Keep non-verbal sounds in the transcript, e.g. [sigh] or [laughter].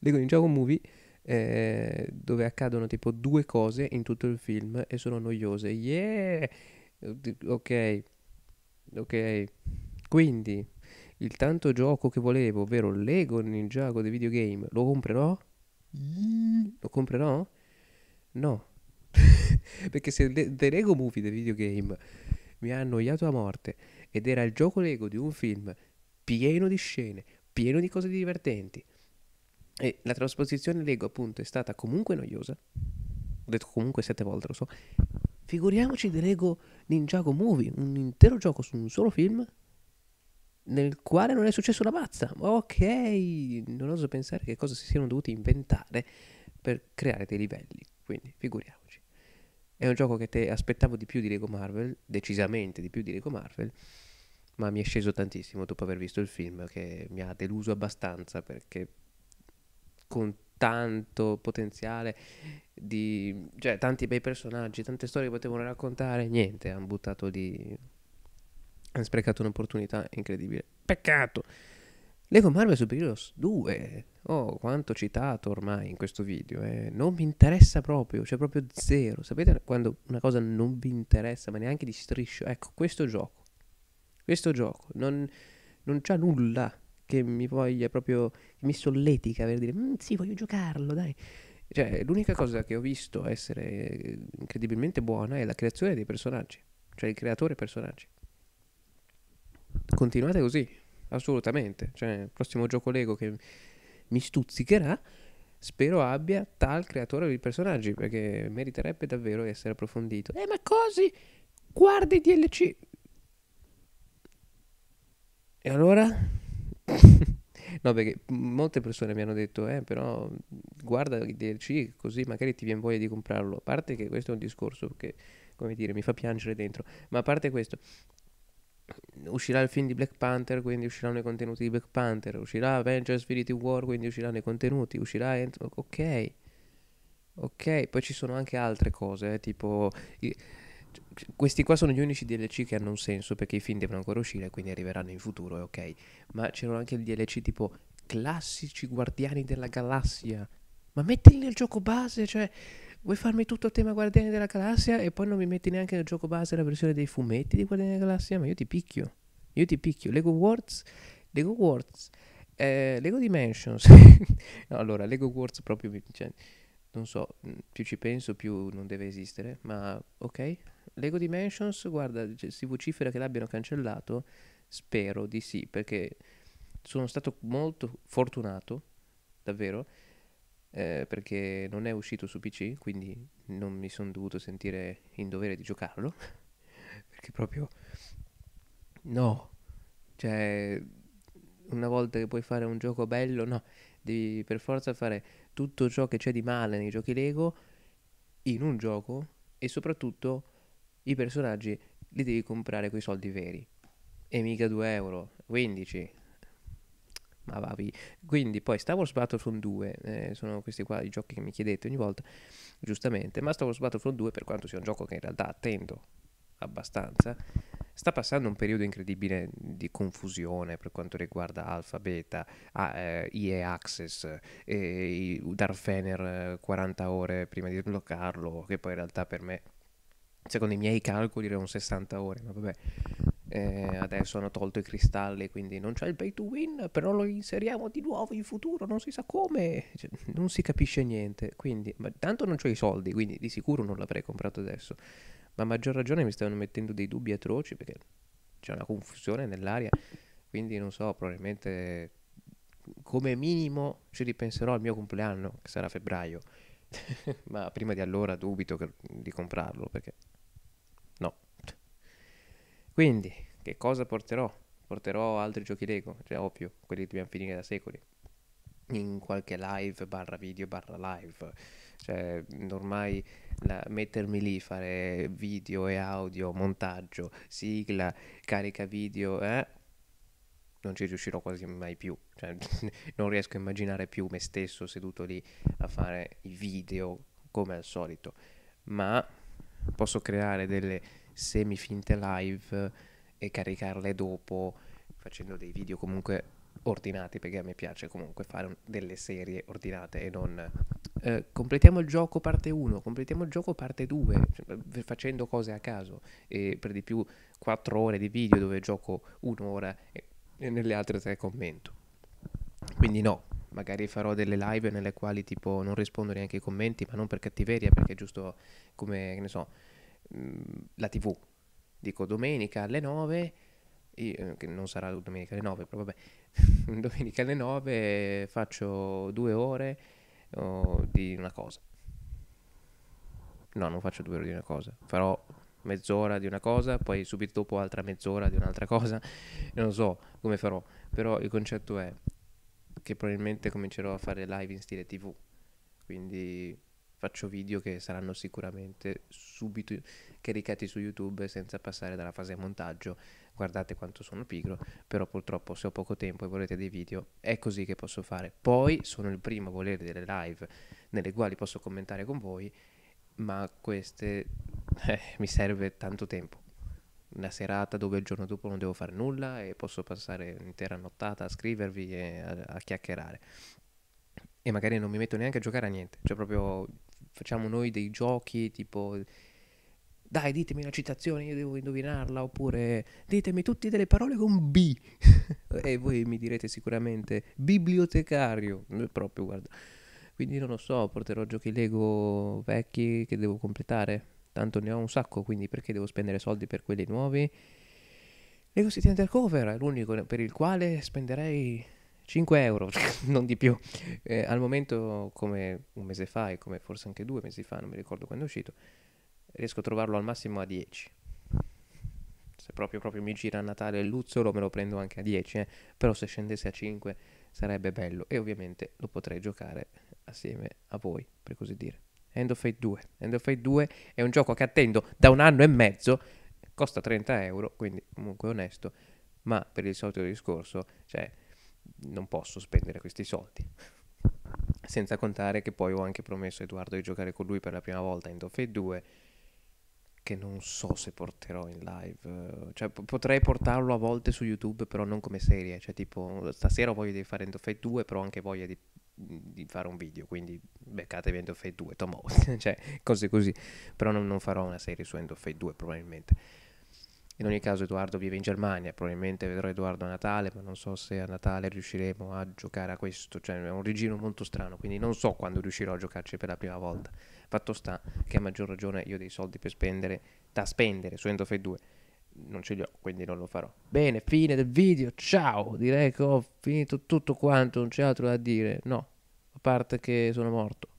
Lego [laughs] in gioco movie eh, dove accadono tipo due cose in tutto il film e sono noiose. Yeah! Ok, ok. Quindi il tanto gioco che volevo, ovvero Lego Ninjago dei videogame, lo comprerò? Lo comprerò? No. [laughs] Perché se The Lego Movie dei videogame mi ha annoiato a morte ed era il gioco Lego di un film pieno di scene, pieno di cose divertenti, e la trasposizione Lego, appunto, è stata comunque noiosa. Ho detto comunque sette volte, lo so. Figuriamoci di Lego Ninjago Movie, un intero gioco su un solo film nel quale non è successo una mazza. Ok, non oso pensare che cosa si siano dovuti inventare per creare dei livelli, quindi figuriamoci. È un gioco che te aspettavo di più di Lego Marvel, decisamente di più di Lego Marvel, ma mi è sceso tantissimo dopo aver visto il film che mi ha deluso abbastanza perché con tanto potenziale di cioè tanti bei personaggi, tante storie che potevano raccontare, niente, hanno buttato lì hanno sprecato un'opportunità incredibile. Peccato. Lego Marvel Super Heroes 2. Oh, quanto citato ormai in questo video. Eh. Non mi interessa proprio, cioè proprio zero. Sapete quando una cosa non vi interessa, ma neanche di striscio? Ecco, questo gioco. Questo gioco non, non c'ha nulla che mi voglia proprio, mi solletica per dire, mm, sì, voglio giocarlo, dai. Cioè, l'unica cosa che ho visto essere eh, incredibilmente buona è la creazione dei personaggi, cioè il creatore personaggi. Continuate così, assolutamente. Cioè, il prossimo gioco Lego che mi stuzzicherà, spero abbia tal creatore di personaggi, perché meriterebbe davvero di essere approfondito. Eh, ma così? Guarda i DLC! E allora? no, perché molte persone mi hanno detto, eh, però guarda il DLC così magari ti viene voglia di comprarlo. A parte che questo è un discorso che, come dire, mi fa piangere dentro. Ma a parte questo, uscirà il film di Black Panther, quindi usciranno i contenuti di Black Panther, uscirà Avengers Infinity War, quindi usciranno i contenuti, uscirà Ant- ok. Ok, poi ci sono anche altre cose, eh, tipo questi qua sono gli unici DLC che hanno un senso perché i film devono ancora uscire, quindi arriveranno in futuro, è ok. Ma c'erano anche il DLC tipo classici guardiani della galassia. Ma mettili nel gioco base, cioè vuoi farmi tutto il tema guardiani della galassia e poi non mi metti neanche nel gioco base la versione dei fumetti di guardiani della galassia? Ma io ti picchio. Io ti picchio. Lego Wars, Lego Wars, eh, Lego Dimensions. [laughs] no, allora, Lego Wars proprio cioè, non so, più ci penso più non deve esistere, ma ok. Lego Dimensions, guarda, si vocifera che l'abbiano cancellato, spero di sì, perché sono stato molto fortunato, davvero, eh, perché non è uscito su PC, quindi non mi sono dovuto sentire in dovere di giocarlo, [laughs] perché proprio no, cioè una volta che puoi fare un gioco bello, no, devi per forza fare tutto ciò che c'è di male nei giochi Lego in un gioco e soprattutto i personaggi li devi comprare con i soldi veri. E mica 2 euro, 15. Ma va via. Quindi poi Star Wars Battlefront 2, eh, sono questi qua i giochi che mi chiedete ogni volta, giustamente, ma Star Wars Battlefront 2, per quanto sia un gioco che in realtà attendo abbastanza, sta passando un periodo incredibile di confusione per quanto riguarda Alpha, Beta, ah, eh, EA Access, eh, Dark Fener 40 ore prima di sbloccarlo, che poi in realtà per me secondo i miei calcoli erano 60 ore, ma vabbè. Eh, adesso hanno tolto i cristalli, quindi non c'è il pay to win, però lo inseriamo di nuovo in futuro, non si sa come, cioè, non si capisce niente. Quindi, ma tanto non ho i soldi, quindi di sicuro non l'avrei comprato adesso. Ma a maggior ragione mi stavano mettendo dei dubbi atroci perché c'è una confusione nell'aria, quindi non so, probabilmente come minimo ci ripenserò al mio compleanno, che sarà febbraio. [laughs] ma prima di allora dubito che, di comprarlo perché quindi, che cosa porterò? Porterò altri giochi Lego, cioè ovvio, quelli che dobbiamo finire da secoli. In qualche live barra video barra live. Cioè, ormai la, mettermi lì, fare video e audio, montaggio, sigla, carica video, eh? non ci riuscirò quasi mai più, cioè, [laughs] non riesco a immaginare più me stesso seduto lì a fare i video come al solito, ma posso creare delle semi finte live e caricarle dopo facendo dei video comunque ordinati perché a me piace comunque fare un- delle serie ordinate e non eh, completiamo il gioco parte 1, completiamo il gioco parte 2, cioè, facendo cose a caso e per di più 4 ore di video dove gioco un'ora e, e nelle altre 3 commento. Quindi no, magari farò delle live nelle quali tipo non rispondo neanche ai commenti, ma non per cattiveria, perché è giusto come, che ne so, la TV. Dico domenica alle 9, io, eh, che non sarà domenica alle 9, però vabbè, [laughs] domenica alle 9 faccio due ore oh, di una cosa. No, non faccio due ore di una cosa, farò mezz'ora di una cosa, poi subito dopo altra mezz'ora di un'altra cosa, [laughs] non so come farò, però il concetto è che probabilmente comincerò a fare live in stile TV, quindi faccio video che saranno sicuramente subito caricati su YouTube senza passare dalla fase montaggio. Guardate quanto sono pigro, però purtroppo se ho poco tempo e volete dei video è così che posso fare. Poi sono il primo a volere delle live nelle quali posso commentare con voi, ma queste eh, mi serve tanto tempo. Una serata dove il giorno dopo non devo fare nulla e posso passare un'intera nottata a scrivervi e a, a chiacchierare e magari non mi metto neanche a giocare a niente, cioè proprio facciamo noi dei giochi tipo dai ditemi una citazione io devo indovinarla oppure ditemi tutte delle parole con B [laughs] e voi mi direte sicuramente bibliotecario eh, proprio guarda quindi non lo so porterò giochi Lego vecchi che devo completare tanto ne ho un sacco quindi perché devo spendere soldi per quelli nuovi Lego City Undercover è l'unico per il quale spenderei 5 euro, [laughs] non di più. Eh, al momento, come un mese fa e come forse anche due mesi fa, non mi ricordo quando è uscito, riesco a trovarlo al massimo a 10. Se proprio, proprio mi gira a Natale il luzzolo me lo prendo anche a 10, eh. però se scendesse a 5 sarebbe bello e ovviamente lo potrei giocare assieme a voi, per così dire. End of Fate 2. End of Fate 2 è un gioco che attendo da un anno e mezzo, costa 30 euro, quindi comunque onesto, ma per il solito discorso, cioè non posso spendere questi soldi. Senza contare che poi ho anche promesso a Edoardo di giocare con lui per la prima volta in Dofei 2, che non so se porterò in live. Eh, cioè, p- potrei portarlo a volte su YouTube, però non come serie. Cioè, tipo, stasera ho voglia di fare Endofate 2, però ho anche voglia di, di, fare un video. Quindi beccatevi Endofate 2, Tom [laughs] cioè, cose così. Però non, non farò una serie su End of Fate 2, probabilmente. In ogni caso Edoardo vive in Germania, probabilmente vedrò Edoardo a Natale, ma non so se a Natale riusciremo a giocare a questo, cioè è un regino molto strano, quindi non so quando riuscirò a giocarci per la prima volta. Fatto sta che a maggior ragione io ho dei soldi per spendere, da spendere su End of 2 non ce li ho, quindi non lo farò. Bene, fine del video, ciao! Direi che ho finito tutto quanto, non c'è altro da dire, no, a parte che sono morto.